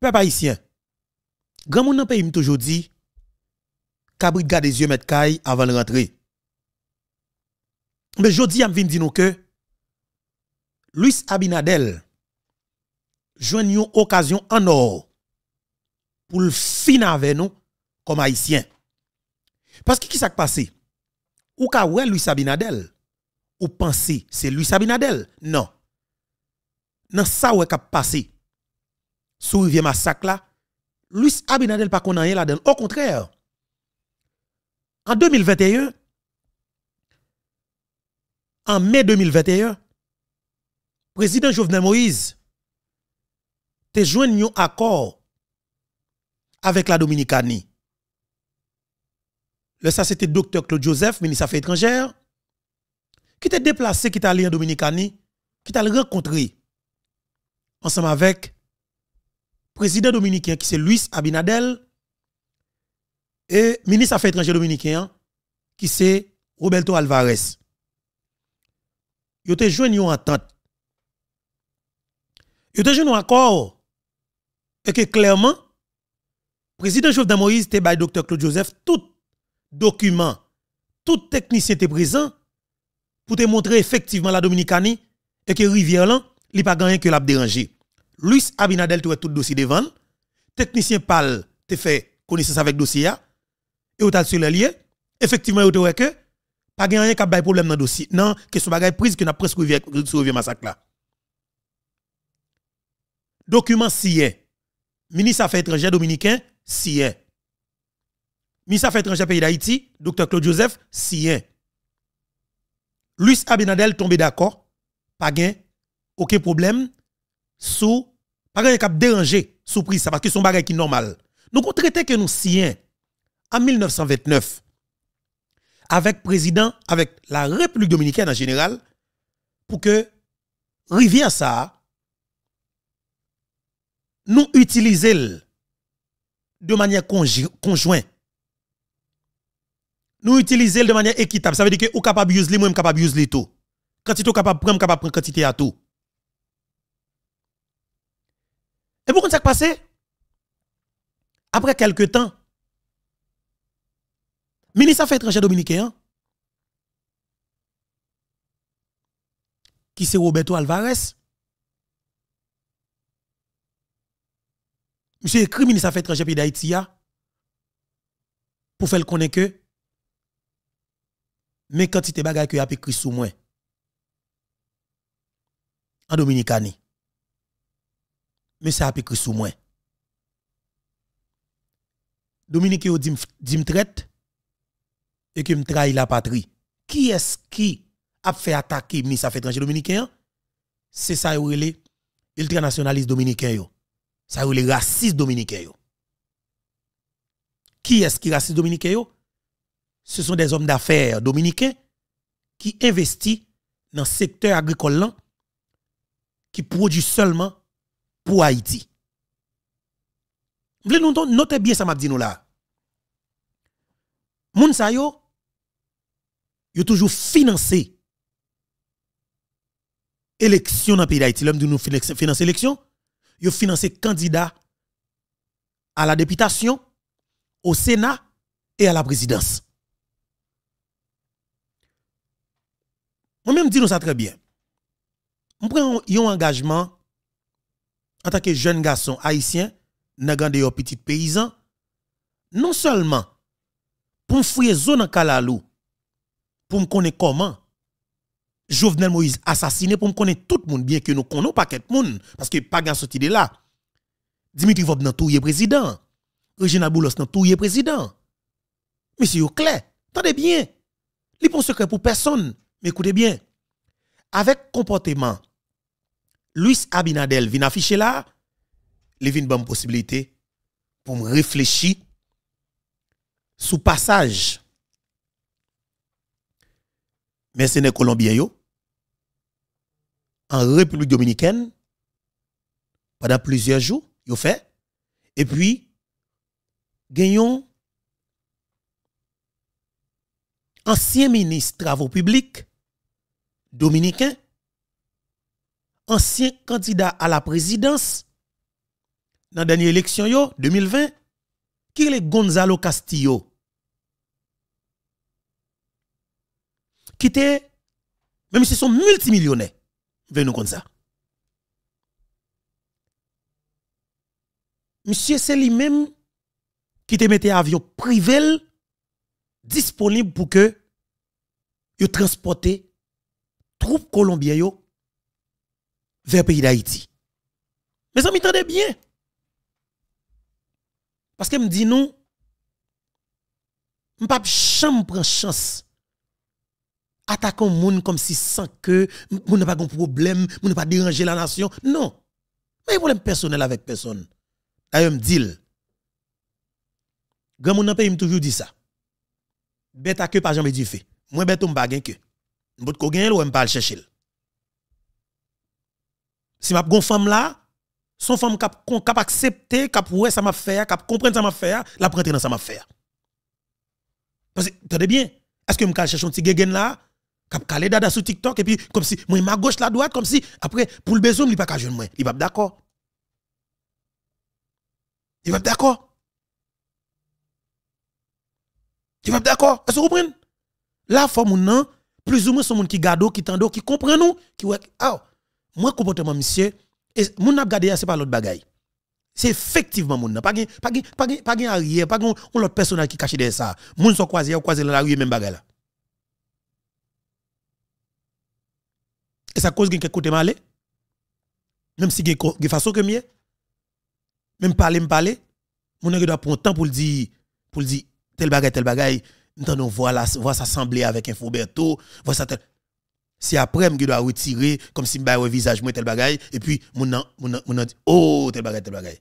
Peuple haïtien, grand monde dans pays m'a toujours dit, cabrit garde les yeux mettre caille avant de rentrer. Mais jodi, am vin di que Luis Abinadel joue une occasion en or pour le finir avec nous comme Haïtien. Parce que qui s'est passé? Ou ka ouais Luis Abinadel? Ou pensez c'est Luis Abinadel? Non. non ça ouais qu'a passé sous rivière massacre là, Luis Abinadel pas qu'on rien là-dedans. Au contraire, en 2021, en mai 2021, président Jovenel Moïse te joint un accord avec la Dominicanie. Le ça c'était docteur Claude Joseph, ministre des Affaires étrangères, qui t'a déplacé, qui t'a allé en Dominicanie, qui t'a rencontré ensemble avec président dominicain qui c'est Luis Abinadel et ministre affaires étrangères dominicain qui c'est Roberto Alvarez. Ils ont joint une entente. Ils ont joint un accord et que clairement président Jovenel Moïse te le docteur Claude Joseph tout document, tout technicien était présent pour te montrer effectivement la Dominicanie et que rivière là, il pas gagné que l'a dérangé. Luis Abinadel tu tout dossier devant. Technicien Pal te fait connaissance avec dossier et vous t'as sur le lien. Effectivement, ou t'as que pas rien qui a problème dans le dossier. Non, que ce bagage prise que n'a presque le massacre là. Document sien. Ministre Affaires étrangères dominicain sien. Ministre Affaires étrangères pays d'Haïti, Dr Claude Joseph sien. Luis Abinadel tombé d'accord, pas gain aucun problème sous pas cap déranger sous prix ça parce que son bagage qui normal. Nous on traité que nous siens en 1929 avec président avec la République dominicaine en général pour que rivière ça nous utiliser de manière conjointe. Nous utilisons de manière équitable. Ça veut dire que ou capable use li, moi capable use li tout. Quantité capable prendre, capable prendre quantité à tout. Et pourquoi ça passé Après quelques temps, le ministre Affaires étrangères dominicain, qui c'est Roberto Alvarez, monsieur écrit ministre Affaires étrangères pays d'Haïti pour faire le connaître que mais quantité qu'il que a écrit sous moi en Dominicanie mais ça a écrit sous moi. Dominique yo dit me traite et que me trahit la patrie. Qui est-ce qui a fait attaquer ministre fait étranger dominicain C'est ça yo relé ultranationaliste dominicain yo. Ça il les racistes dominicain Qui est-ce qui est raciste dominicain Ce sont des hommes d'affaires dominicains qui investissent dans le secteur agricole qui produit seulement pour Haïti. voulez nous notez bien ça m'a dit nous là. Moun sa yo toujours financé l'élection dans le pays d'Haïti. L'homme dit nous financer élection, yo financé candidat à la députation, au Sénat et à la présidence. Moi-même dis nous ça très bien. On prend un engagement en tant que jeune garçon haïtien, dans un petit paysan, non seulement pour me fouiller zone en Kalalou, pour me connaître comment Jovenel Moïse assassiné, pour me connaître tout le monde, bien que nous connaissons pas qu'être monde, parce que pas grand sorti de là. Dimitri Vob nan tout président. Regina Boulos nan tout président. Mais c'est clair. tenez bien. Li pour secret pour personne. Mais écoutez bien. Avec comportement Luis Abinadel vient afficher là, il vient bonne possibilité pour me réfléchir sous passage n'est Colombien yo en République dominicaine pendant plusieurs jours, a fait et puis gagnons ancien ministre travaux publics dominicain ancien candidat à la présidence dans la dernière élection 2020, qui est Gonzalo Castillo. Qui était, même si sont multimillionnaire venez nous comme ça. Monsieur, c'est lui-même qui te mettait avion privé disponible pour que vous transportez troupes colombiennes vers le pays d'Haïti. Mes amis, tendez bien. Parce que me dit non. je pas jamais prendre chance. Attaquons moun comme si sans que moun n'a pas de problème, moun n'a pas dérangé la nation. Non. Mais problème personnel avec personne. D'ailleurs, me dit Grand moun pays pays toujours dit ça. Bête à que pas jamais du fait. Moi bête on pas gain que. Je ko gain ou pas le chercher si ma une femme là, son femme cap cap accepter, cap ouais ça m'a qui cap comprendre ça m'a faire, la prendre dans sa m'a Parce que attendez bien, est-ce que me chercher un petit gegen là cap calé dada sur TikTok et puis comme si moi ma gauche la droite comme si après pour le besoin il pas qu'à moi, il pas d'accord. Il va d'accord. Il va d'accord. Est-ce que vous comprenez la ou non, plus ou moins, ce monde qui garde, qui tendo, qui comprend nous, qui ouais, ah, moi comportement monsieur et mon n'a regardé c'est pas l'autre bagaille c'est effectivement mon pas pas pas pas arrière pas on l'autre personnage qui caché derrière ça mon sont croisé croisé dans la rue même bagaille là et ça cause quelque côté malé même si de façon que mieux même parler me parler mon doit prendre temps pour le dire pour le dire tel bagaille tel bagaille nous voit voilà, ça s'assembler avec un Fouberto, voit ça c'est après que je dois retirer comme si me un visage moi tel bagaille et puis mon mon mon dit oh tel bagaille tel bagaille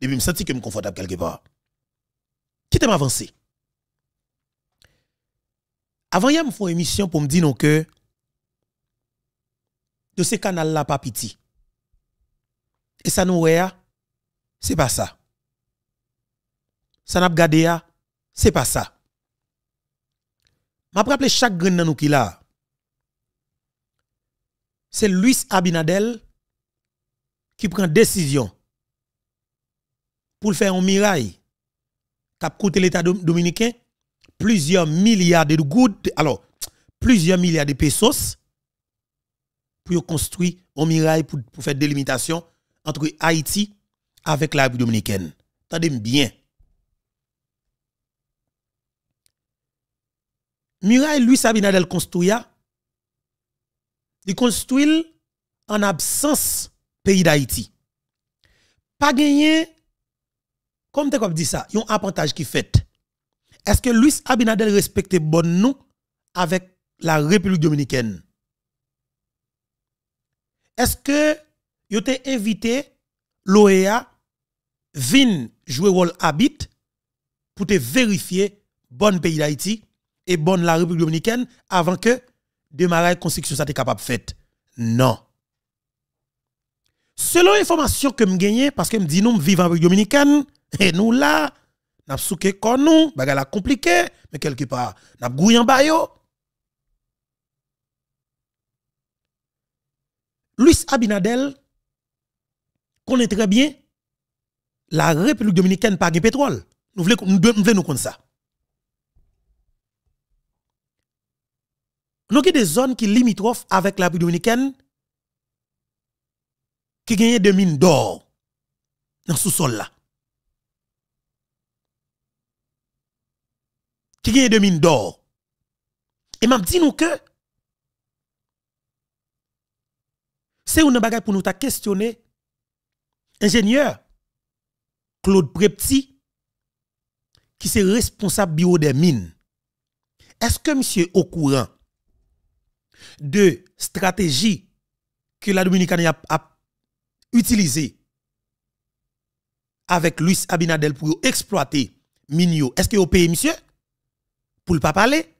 et puis me senti que me confortable quelque part qui t'aime avancer avant hier me une émission pour me dire non que de ce canal là pas pitié et ça nous c'est pas ça ça n'a pas gardé c'est pas ça m'a rappelé chaque grain dans nous qui là c'est Luis Abinadel qui prend décision pour faire un mirail a coûté l'État dominicain plusieurs milliards de gouttes, alors plusieurs milliards de pesos pour construire un mirail pour, faire des limitations entre Haïti avec la République dominicaine. Tendez bien. Mirail Luis Abinadel construit ils construisent en absence pays d'Haïti. Pas gagné, comme tu dit ça, il y a qui fait. Est-ce que Luis Abinadel respecte bon nous avec la République dominicaine? Est-ce que il été invité l'OEA vin jouer rôle habit pour te vérifier bon pays d'Haïti et bon la République dominicaine avant que une construction ça t'es capable de faire non selon l'information que me gagné parce que me dit nous vivons en République dominicaine et nous là n'a souke kon nous bagala compliqué mais quelque part nous gouy en bayo. Luis Abinadel connaît très bien la République dominicaine par pétrole nous voulons nous, faire nous ça Nous avons des zones qui limitrophes avec la République dominicaine qui gagnent des mines d'or dans ce sol là. Qui gagnent des mines d'or. Et m'a dit nous que c'est une bagaille pour nous ta questionner ingénieur Claude Prepti qui est responsable bureau des mines. Est-ce que monsieur au courant de stratégie que la Dominicaine a, utilisé avec Luis Abinadel pour exploiter Minio, est-ce que vous payez, monsieur Pour ne pas parler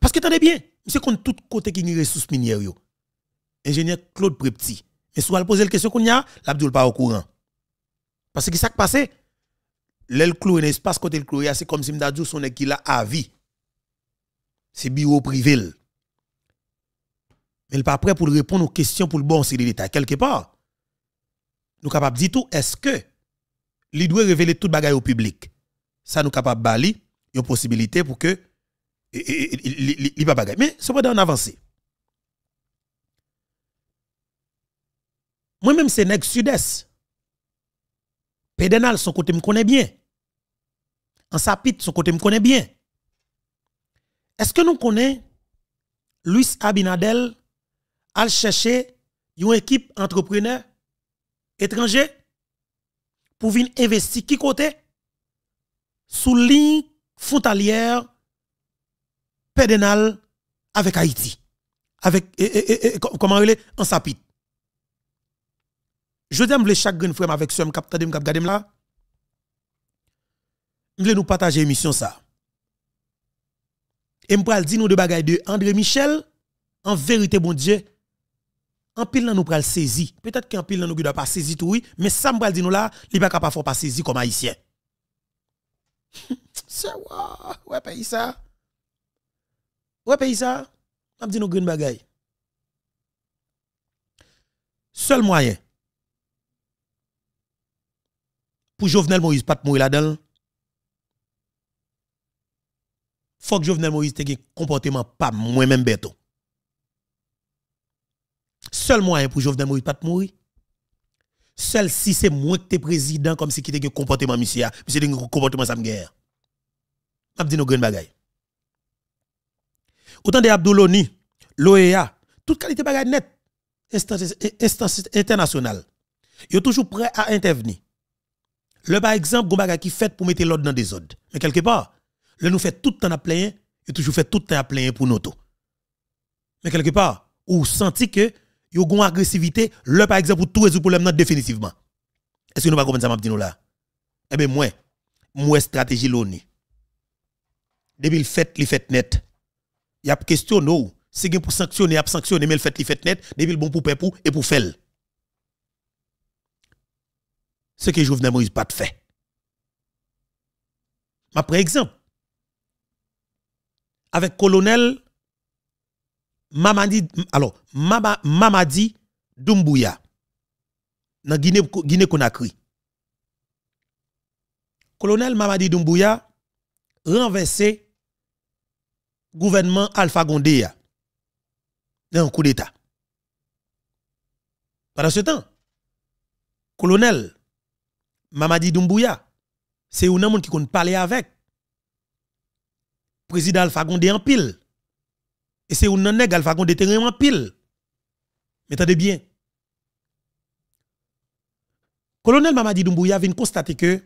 Parce que es bien, monsieur compte tout côté qui a ressources minières. Ingénieur Claude Prepti. Mais si vous posez la question qu'on y a, l'Abdoul pas au courant. Parce que ce qui passe, l'el clou n'est-ce pas côté le clou, c'est comme si m'dadjou son qui là à vie. C'est bureau privé. Mais il pas prêt pour répondre aux questions pour le bon c'est l'État quelque part. Nous de dire tout est-ce que il doit révéler le bagaille au public. Ça nous capable bali une possibilité pour que il pas bagaille. Mais cependant dans avancer Moi-même c'est nègre sud-est. son côté me connaît bien. En sapit, son côté me connaît bien. Est-ce que nous connaissons Luis Abinadel à chercher une équipe entrepreneur étranger pour venir investir qui côté sous ligne frontalière pédénale avec Haïti avec eh, eh, eh, comment on en sapit je dis chaque grand frère avec ce je de cap gadem là je nous partager émission ça et vous dire nous de bagaille de André Michel en vérité bon Dieu en pile nous pral saisi. Peut-être qu'en pile nous doit pas saisi tout oui, mais ça me pral nous là, il pas capable pas saisi comme haïtien. C'est wa, ouais pays ça. Ouais pays ça. M'a dit nous green bagay. Seul moyen pour Jovenel Moïse pas mourir là-dedans. Faut que Jovenel Moïse te un comportement pas moi-même bête. Seul moyen pour Jovenel Moïse pas mourir. Seul si c'est moi qui président comme si qui un comportement monsieur, c'est ah. de comportement ça me guerre. M'a dit nos grandes bagailles. Autant Abdouloni, l'OEA, toute qualité bagaille net, instance, internationale. Ils sont toujours prêts à intervenir. Le par exemple, ils qui fait pour mettre l'ordre dans des ordres. Mais quelque part, le nous fait tout le temps à plein, il toujours fait tout le temps à plein pour nous tout. Mais quelque part, ou senti que yon gon agressivité, le par exemple pour tout résoudre problème nan définitivement. Est-ce que nous pas comprendre ça m'a dit nous là Eh bien, moi, moi stratégie l'ONU. Depuis le fait, il fait net. Il y a question non, c'est si pour sanctionner, Y a sanctionner mais le fait, il fait net, depuis le bon pour pour et pour faire. Ce que ne Moïse pas de fait. Ma par exemple avec colonel Mamadi, alors, Mamadi Doumbouya, dans Guinée-Conakry. Colonel Mamadi Doumbouya renversé gouvernement Alpha Gondé dans un coup d'État. Pendant ce temps, colonel Mamadi Doumbouya, c'est un homme qui compte parler avec président Alpha Gondé en pile. Et c'est où nan nèg alpha gon en pile. Mais attendez bien. Colonel Mamadi Doumbouya vient constater que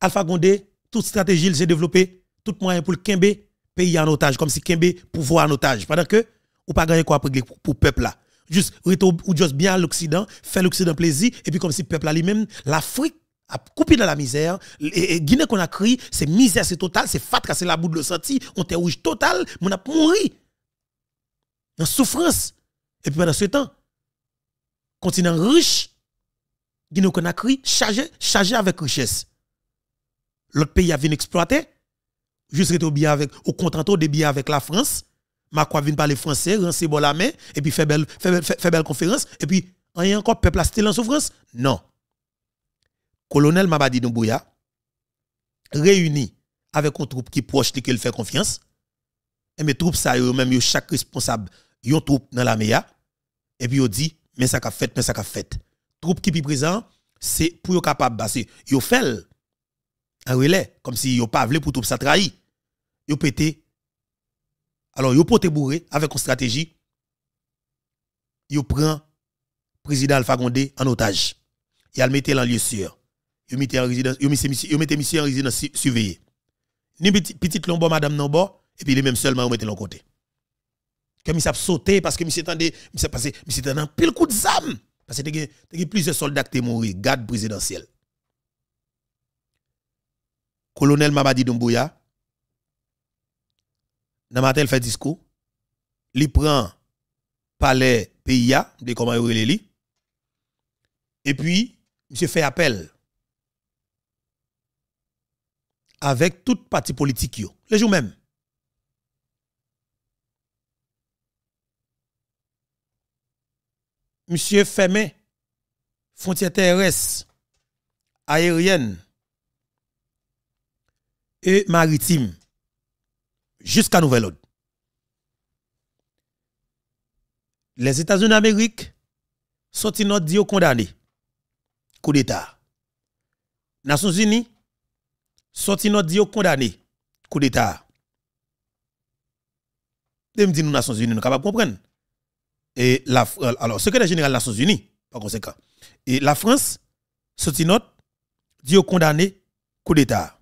Alpha Gondé, toute stratégie, il s'est développée, tout moyen pour le Kembe, pays en otage, comme si Kembe pouvait en otage. Pendant que, ou pas gagner quoi pour le peuple là. Juste, ou juste bien à l'Occident, faire l'Occident plaisir, et puis comme si le peuple là lui-même, l'Afrique, a coupé dans la misère. Et, qu'on a crié, c'est misère, c'est total, c'est fat, c'est la boule de le senti, on est rouge total, on a mouru. En souffrance. Et puis pendant ce temps, continent riche, Guinée qu'on crié, chargé, chargé avec richesse. L'autre pays a venu exploiter, juste au bien avec, au des billets avec la France. ma quoi vient parler français, renseigner bon la main, et puis fait belle, conférence, et puis, on y encore peuple à en souffrance? Non colonel Mabadi Doumbouya, réuni avec un troupe qui proche qui fait confiance, et mes troupes, ça, eux même, chaque responsable, une troupe dans la MEA, et puis ils dit, mais ça qu'a fait, mais ça qu'a fait. Troupe qui est présent, c'est pour capable, parce qu'ils fait un relais, comme si yo pas voulu pour troupes ça trahi. Ils pété. Alors, ils pote bourré avec une stratégie. Ils prend président Alpha Condé en otage. Ils le mettent en lieu sûr ils en résidence, en résidence Ni madame non et puis les même seulement l'autre côté. ils sauté parce que monsieur tende, monsieur passé, pile coup de zam parce que y a plusieurs soldats qui sont morts, garde présidentiel. Colonel Mabadi Dumbuya fait discours, il prend palais PIA, de comment il et puis monsieur fait appel avec tout parti politique Le jour même. Monsieur Femme, frontière terrestre, aérienne et maritime jusqu'à nouvelle ordre. Les États-Unis d'Amérique sont notre condamnés condamné. Coup d'État. Nations Unies sorti notre dio condamné coup d'état et me dit nous Nations Unies nous capable comprendre et la euh, alors secrétaire général des Nations Unies par conséquent et la France sorti notre dio condamné coup d'état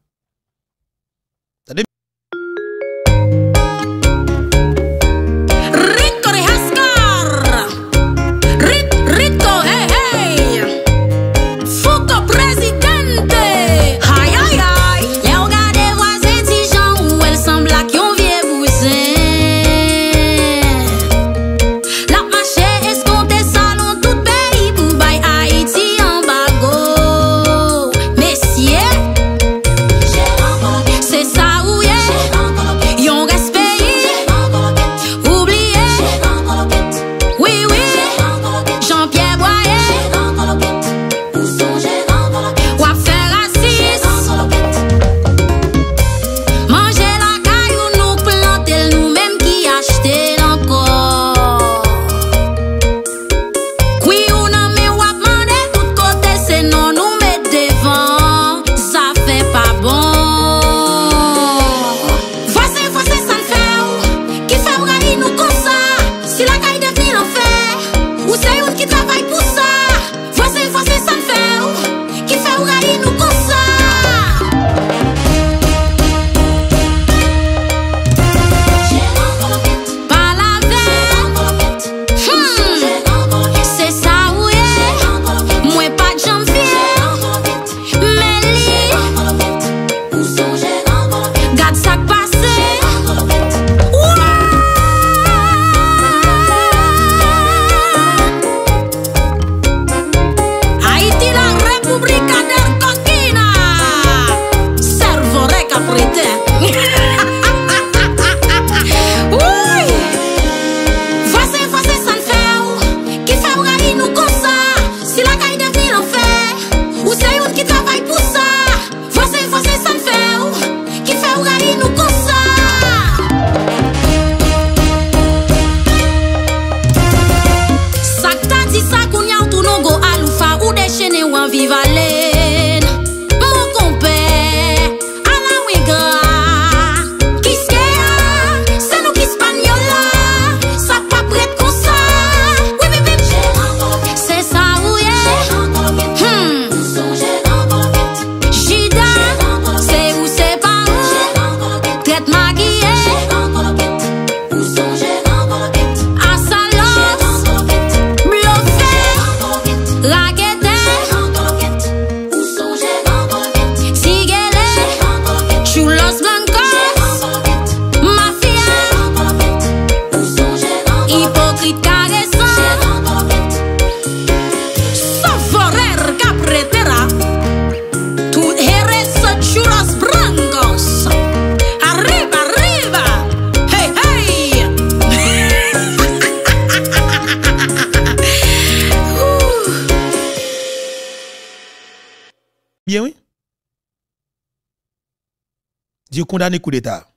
condamné coup d'État.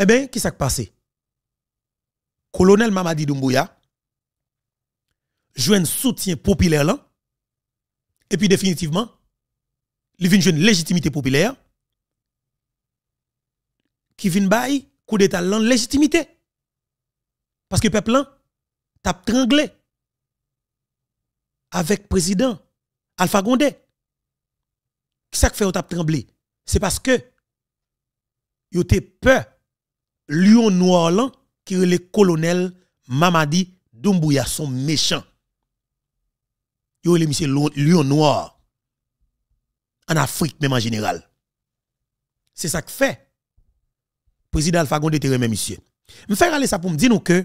Eh bien, qui s'est passé? Colonel Mamadi Doumbouya joue un soutien populaire là, et puis définitivement, il vient une légitimité populaire qui vient bailler coup d'État là, légitimité. Parce que peuple là, t'as tranglé avec président Alpha Gondé. Qui ça fait au tap tremblé? C'est parce que vous avez peur. Lion noir qui est le colonel Mamadi Doumbouya son méchant. Vous le monsieur Lion noir. En Afrique même en général. C'est ça que fait. Président Alpha Gondé te remet monsieur. Je faire aller ça pour me dire que,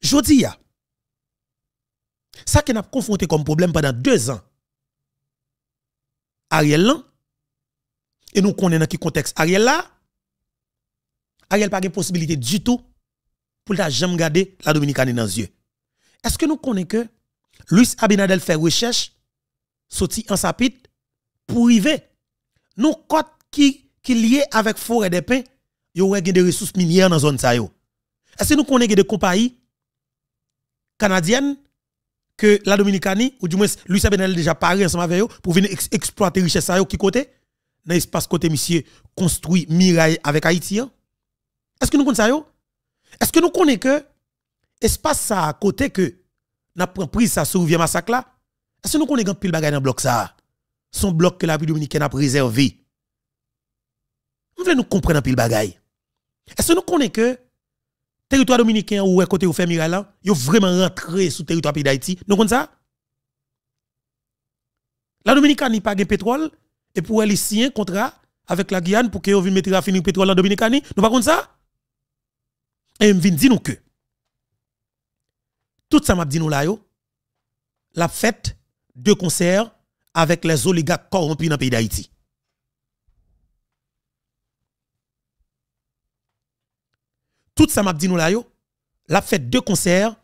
je ça qu'on a confronté comme problème pendant deux ans. Ariel là, et nous connaissons dans quel contexte Ariel là, Ariel pas de possibilité du tout pour la jamais garder la Dominicaine dans les yeux. Est-ce que nous connaissons que Luis Abinadel fait recherche, sorti en sapit, pour arriver, nous côtes qui, qui lié avec forêt des pins, il y aurait des ressources minières dans la zone Est-ce que nous connaissons des compagnies canadiennes que la Dominicanie, ou du moins Luis Abinel déjà paré ensemble avec eux, pour venir exploiter richesse à qui côté Dans l'espace côté, monsieur, construit mirail avec Haïti. Hein. Est-ce que nous connaissons ça Est-ce que nous connaissons que l'espace ça à côté que avons pris ça sur le massacre là Est-ce que nous connaissons pile bagaille dans bloc ça Son bloc que la République dominicaine a préservé. Nous voulons nous comprendre pile bagaille. Est-ce que nous connaissons que territoire dominicain ou à côté ou fait Miralan, yo vraiment rentré sur territoire pays d'Haïti. Nous comme ça. La Dominicaine n'a pas de pétrole et pour elle ici un contrat avec la Guyane pour que yo vienne mettre du pétrole en Dominicaine. Nous pas comme ça. Et vient dit nous que tout ça m'a dit nous là yo la fête de concert avec les oligarques corrompus dans le pays d'Haïti. tout ça m'a dit nous là yo, l'a fait deux concerts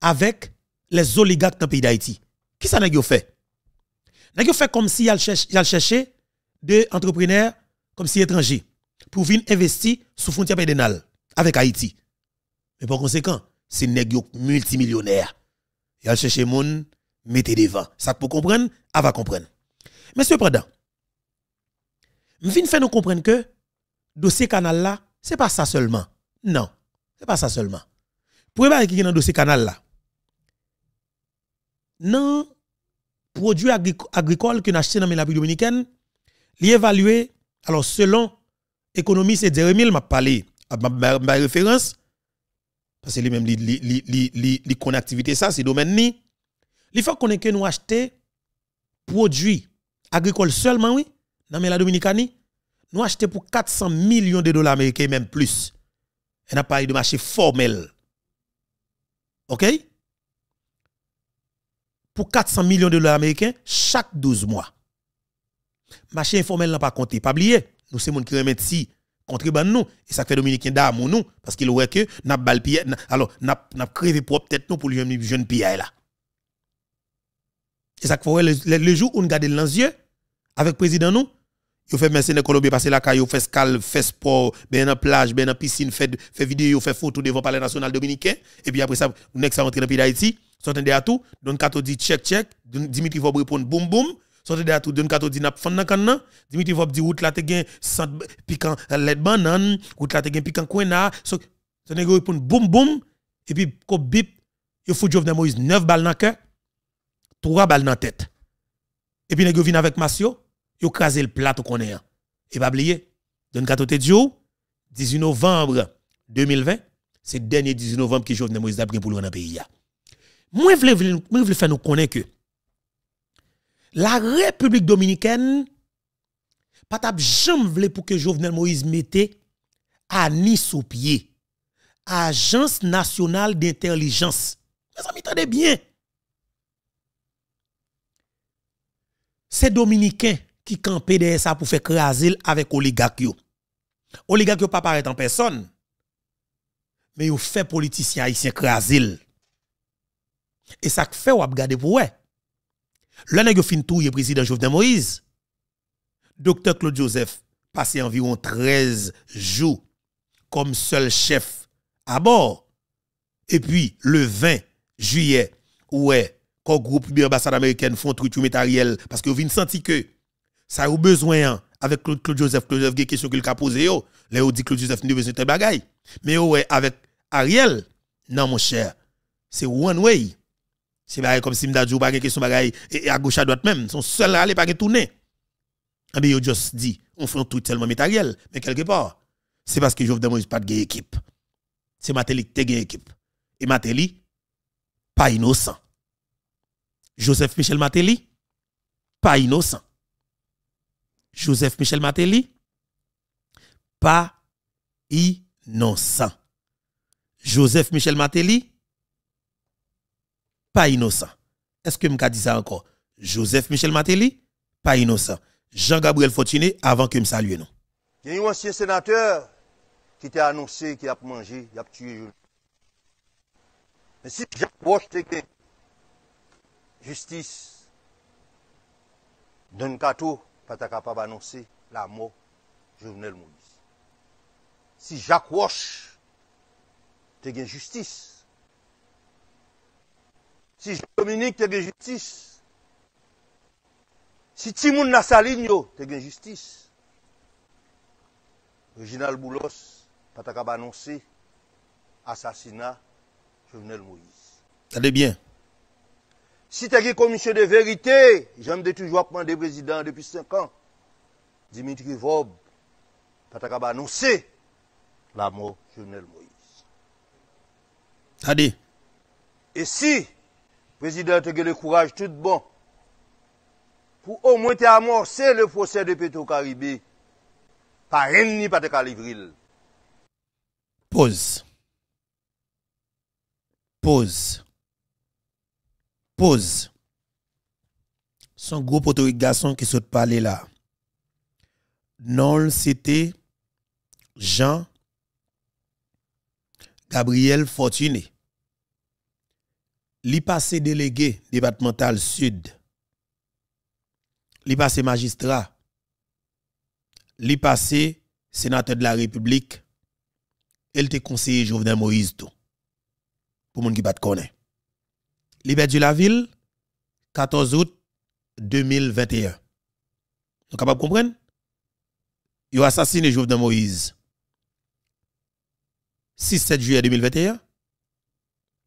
avec les oligarques dans le pays d'Haïti. Qui ça n'a fait N'a fait comme si il cherchait des entrepreneurs comme si étrangers pour venir investir sous frontière pédénale avec Haïti. Mais par conséquent, c'est nèg multimillionnaire. Il cherché moun mettez devant. Ça pour comprendre, elle va comprendre. Monsieur cependant, je viens faire nous comprendre que dossier canal là, c'est pas ça seulement. Non, ce n'est pas ça seulement. Pour qui est dans ce canal là. Non, produits agricoles que nous achetons dans la République dominicaine, l'évaluer, alors selon économiste et Jeremy m'a parlé, ma référence, parce que lui-même, les connaît activité ça, c'est domaine ni. Il faut qu'on ait que nous acheter produits agricoles seulement, oui, dans la dominicaine, nous achetons pour 400 millions de dollars américains, même plus. On a parlé de marché formel. OK Pour 400 millions de dollars américains chaque 12 mois. Marché informel n'a pas compté. Pas oublier, nous sommes qui remettent si contrebande nous et ça fait dominicain d'amour nous parce qu'il voit que n'a bal alors n'a n'a crevé propre tête pour le jeune pays. là. Et ça fait le, le, jour où on garde les yeux avec président nous Yo fait merci dans Colombie passer la caille, fait scale, fait sport, ben en plage, ben en piscine, fait fait vidéo, fait photo devant palais national dominicain et puis après ça, next ça rentre dans pays d'Haïti, à tout, Don Kato dit check check, Dimitri Vob répondre boum boum. Sortez à tout, di Dimitri Vob dit route la te piquant euh, led banane, route la piquant répond boum boum et puis ko bip, Moïse 9 balles dans cœur, 3 balles dans tête. Et puis nego vient avec Masio, yo krasé le plat qu'on est. Hein. Et pas oublier, Don Kato te 18 novembre 2020, c'est dernier 18 novembre que Jovenel Moïse a pris pour le dans pays. Moi, je voulais faire nous connaître que la République dominicaine, pas jamais pour que Jovenel Moïse mette à Nice au pied. Agence nationale d'intelligence. Mes amis, tendez bien. c'est dominicain qui campait derrière ça pour faire craser avec oligarque yo. Oligarque pas paraître en personne. Mais yo fait politicien haïtien craser. Et ça fait ou regarder pour ouais. Le nèg fin touye président Jovenel Moïse. Docteur Claude Joseph passé environ 13 jours comme seul chef à bord. Et puis le 20 juillet, ouais, quand groupe ambassade américaine font truc Ariel parce que vous senti que ça a besoin hein, avec Claude, Joseph. Claude Joseph, il a qu'il a posées. Oh. Là, il dit Claude Joseph n'a besoin de bagay. Mais oh, ouais, avec Ariel, non, mon cher, c'est one way. C'est pareil comme si Mdadjou pas question et à gauche à droite même. Son seul aller pas tourner. Ah ben, yo just dit, on fait tout tout tellement Ariel. Mais quelque part, c'est parce que Jovenel Moïse pas de équipe. C'est Matéli qui a équipe. Et Matéli, pas innocent. Joseph Michel Matéli, pas innocent. Joseph Michel Matéli, pas innocent. Joseph Michel Matéli, pas innocent. Est-ce que je dit ça encore? Joseph Michel Matéli, pas innocent. Jean-Gabriel Fortuné, avant que me salue non. Il y a un ancien sénateur qui t'a annoncé qu'il a mangé, qu'il a tué. Mais si j'approche justice, donne tout pas capable d'annoncer la mort de Jovenel Moïse. Si Jacques Roche te gagne justice, si Dominique te gagne justice, si Timoun Nassaligno te gagne justice, Réginald Boulos pas capable d'annoncer assassinat Jovenel Moïse. Allez bien. Si tu as une commission de vérité, j'aime de toujours prendre des présidents depuis 5 ans. Dimitri Vob, pas annoncé la mort de Jovenel Moïse. dit Et si, le président, a eu le courage tout bon, pour au moins amorcer le procès de Petro-Caribé, rien ni pas de Pause. Pause pause. Son groupe poteau garçon qui saute parler là. Non, c'était Jean Gabriel Fortuné. Li passé délégué départemental sud. Li passé magistrat. Li passé sénateur de la République. Elle était conseiller Jovenel Moïse tout. Pour moun qui pas connaît. Libet de la ville, 14 août 2021. Vous capable de comprendre? Il ont assassiné Jovenel Moïse 6-7 juillet 2021.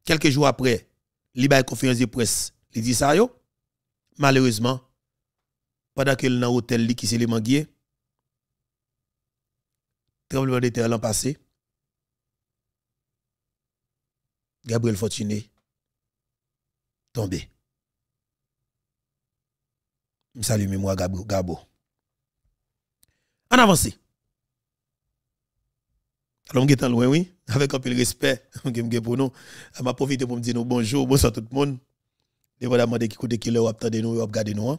Quelques jours après, il conférence de presse. Il dit ça. Yo. Malheureusement, pendant que dans l'hôtel qui s'est le tremblement de terre l'an passé, Gabriel Fortuné tombé. Salut moi Gabo. En avance. Alors, je suis loin, oui, avec un peu de respect, pour nous. Je vais profiter pour me dire bonjour, bonsoir tout le monde. Dépendamment de qui côté qui l'heure, attendez nous, regardez nous. Hein.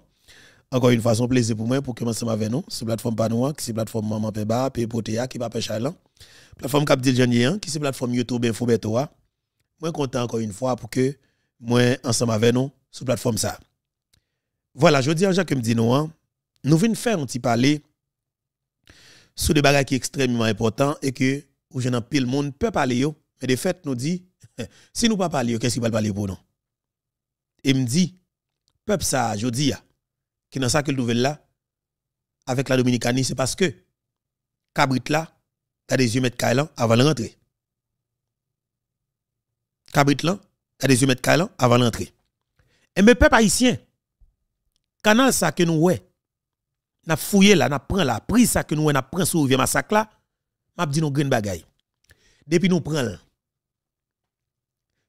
Encore une fois, c'est un plaisir pour moi pour commencer avec nous. C'est la plateforme Panoua, qui est la plateforme Maman Peba, Pépotea, qui est la Plateforme Capdil hein, qui est la plateforme YouTube Infobetoa. je Moi, content encore une fois pour que moi ensemble avec nous sur plateforme ça. Voilà, je dis à Jacques me dit nous nous hein, venons faire un petit parler sur des bagages qui sont extrêmement importants et que où le pile monde peut parler yo, mais de fait nous dit si nous pas parler qu'est-ce qui va parler pour nous Et me dit peuple ça je dis qui dans ça que nouvelle là avec la Dominicanie c'est parce que cabrit là a des yeux mettre avant de rentrer. Cabrit là mètres avant l'entrée. Et mes peuples haïtiens canal ça que nous ouais, n'a fouillé là, n'a prend la prise ça que nous ouais, n'a prend sur vieux massacre là, m'a dit nous green bagaille. Depuis nous prend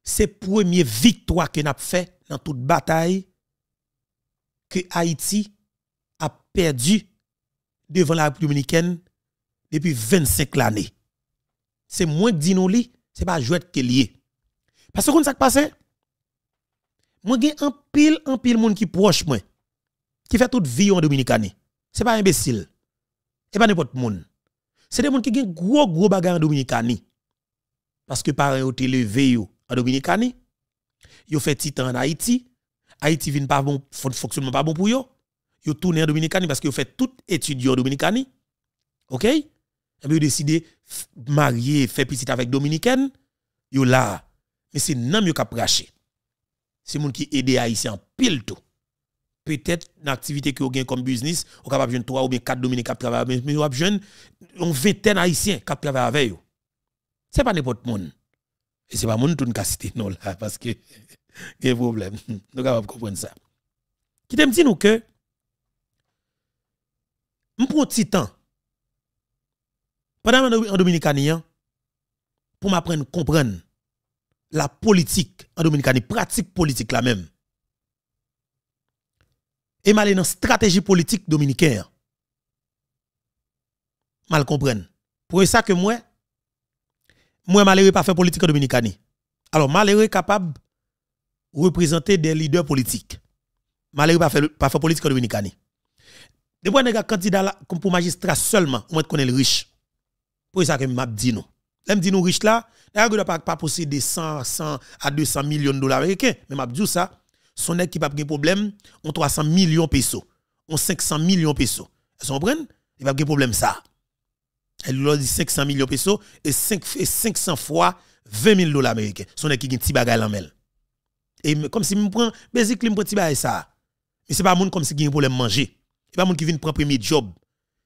C'est première victoire que n'a fait dans toute bataille que Haïti a perdu devant la République dominicaine depuis 25 l'année. C'est moins que dit nous li, c'est pas jouet que lié. Parce que vous qui passe, Moi, j'ai un pile, un pile monde qui proche moi, qui fait toute vie en Dominicani. Ce n'est pas imbécile. Ce n'est pas n'importe monde. C'est des gens qui ont gros, gros bagages en Dominicani. Parce que par ont été en Dominicani. Ils ont fait titan en Haïti. Haïti vient pas bon, fonctionnement pas bon pour eux. Ils ont tourné en Dominicani parce qu'ils ont fait toute étude en Dominicani. OK? Et puis ils ont décidé de marier, faire petit avec Dominicaine. Ils là. Mais c'est nan mieux qu'à prêcher. C'est moun qui aide Haïtien pile tout. Peut-être une activité que vous avez comme business, vous capable de 3 ou 4 Dominicains qui travaillent, mais vous avez 20 20 Haïtiens qui travaillent avec vous. Ce n'est pas n'importe quel qui. Et ce n'est pas qui tout cité non là, parce que il y a un problème. Nous avons comprendre ça. Qui te dit nous que, je prends petit temps pendant en dominicanien pour m'apprendre à comprendre la politique en Dominicanie, pratique politique la même. Et mal dans stratégie politique dominicaine. Mal comprendre. Pour ça que moi, moi malheureux pas faire politique en Dominicanie. Alors malheureux capable de représenter des leaders politiques. Malheureux pas faire pas faire politique en Dominicanie. Des fois, candidat pour magistrat seulement, on être le riche. Pour ça que m'a dit non. Là, me dit nous riches là, ne pas pas posséder 100 100 à 200 millions de dollars américains, mais je dis, ça, son qui pas de problème, on 300 millions pesos, on 500 millions pesos. Vous comprenez Il va pas de problème ça. Elle a dit 500 millions pesos et 500 fois 20 000 dollars américains. Son qui a un petit bagage en Et comme si me prend basically une un petit ça. Mais n'est pas monde comme si un problème manger. n'est pas monde qui vient prendre premier job.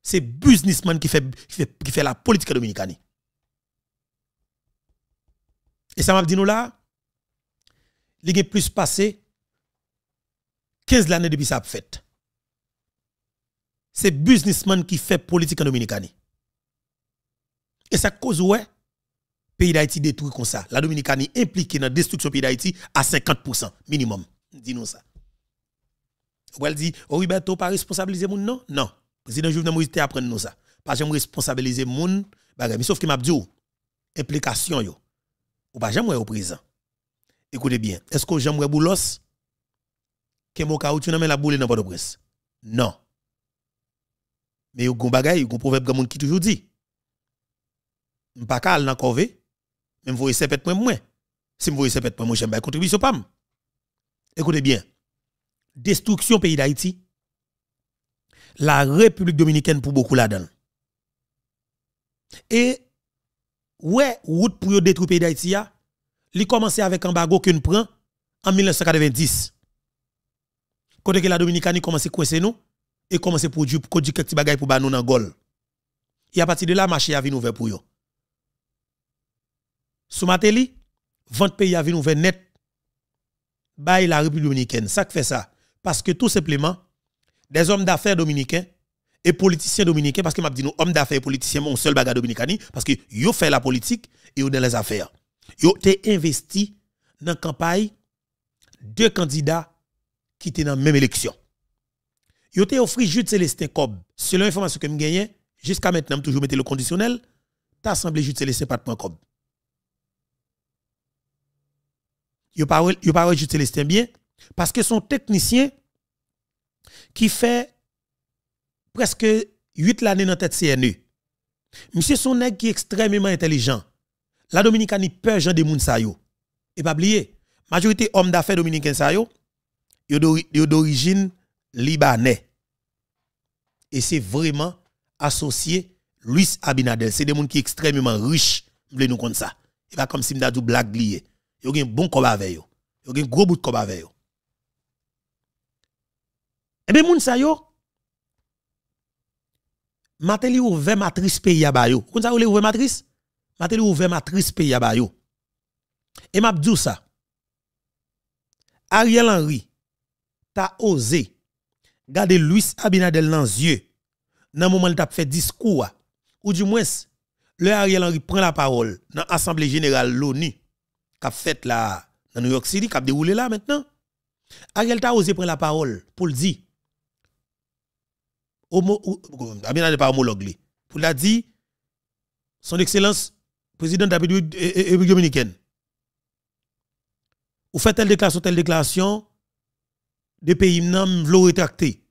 C'est businessman qui fait qui fait qui fait la politique dominicaine. Et ça m'a dit nous là, il y a plus passé 15 ans depuis a fait. C'est businessman qui fait politique en Dominicanie. Et ça cause le pays d'Haïti détruit comme ça. La Dominicanie impliquée dans la destruction du pays d'Haïti à 50% minimum. Dis-nous ça. Ou elle dit, ne oh, Roberto, pas responsabiliser moun non? Non. Président Jovenel Moïse te apprendre nous ça. Parce que je responsabiliser moun, gens. Mais sauf que m'a dit, oh, implication yo ou pas jamais au présent. Écoutez bien, est-ce que j'aimerais boulos que mon caoutchouc la boule dans le presse? Non. Mais il y un bagay, il y un proverbe qui toujours dit. Je ne pas calme dans mais je vais essayer de moins. Si je vais essayer de moi, je vais contribution pam. Écoutez bien. Destruction pays d'Haïti. La République dominicaine pour beaucoup là-dedans. Et ouais, route pour détruire pays d'Haïti, il commencé avec embargo qu'on prend en 1990. Quand la Dominicanie commence à coincer nous et commence à produire quelques bagages pour nous dans Gol. Et à partir de là, marché a vu ouvert pour eux. Sous Matéli, 20 pays a vu ouvert net. Bail la République dominicaine. Ça fait ça. Parce que tout simplement, des hommes d'affaires dominicains et politiciens dominicains, parce que m'a dit nous, hommes d'affaires et politiciens, mon seul bagage dominicani, parce que yo fait la politique et yo dans les affaires. Yo t'es investi dans la campagne deux candidats qui étaient dans la même élection. Yo t'es offert Jude Célestin COB. Selon l'information que me gagné, jusqu'à maintenant, toujours mettez le conditionnel, t'as assemblé Jude Célestin Patman Yo parlé Jude Célestin bien, parce que son technicien qui fait presque 8 l'année dans tête CNE. Monsieur son qui est extrêmement intelligent. La Dominicaine peur gens de moun sa yo. Et pas oublier, majorité hommes d'affaires dominicains sa yo, yo d'origine libanais. Et c'est vraiment associé Luis Abinadel. C'est des gens qui sont extrêmement riches, voulez nous comme ça. Et pas comme si m'da blagué. blague y a un bon kob avec yo. a un gros bout de kob avec yo. Et eh bien moun sa yo, Mateli ouvre matrice pays à Vous ça ouvert matrice? Mateli ouvre matrice pays à Et m'a dit ça. Ariel Henry t'a osé garder Luis Abinadel dans les yeux dans moment t'a fait discours ou du moins le Ariel Henry prend la parole dans l'Assemblée générale l'ONU a fait la... dans New York City a déroulé là maintenant. Ariel t'a osé prendre la parole pour le dire homo, n'est pas homologue. Pour la dit, son excellence, président de la euh, euh, République dominicaine, ou fait telle déclaration, telle déclaration, des pays m'en vlo rétracté.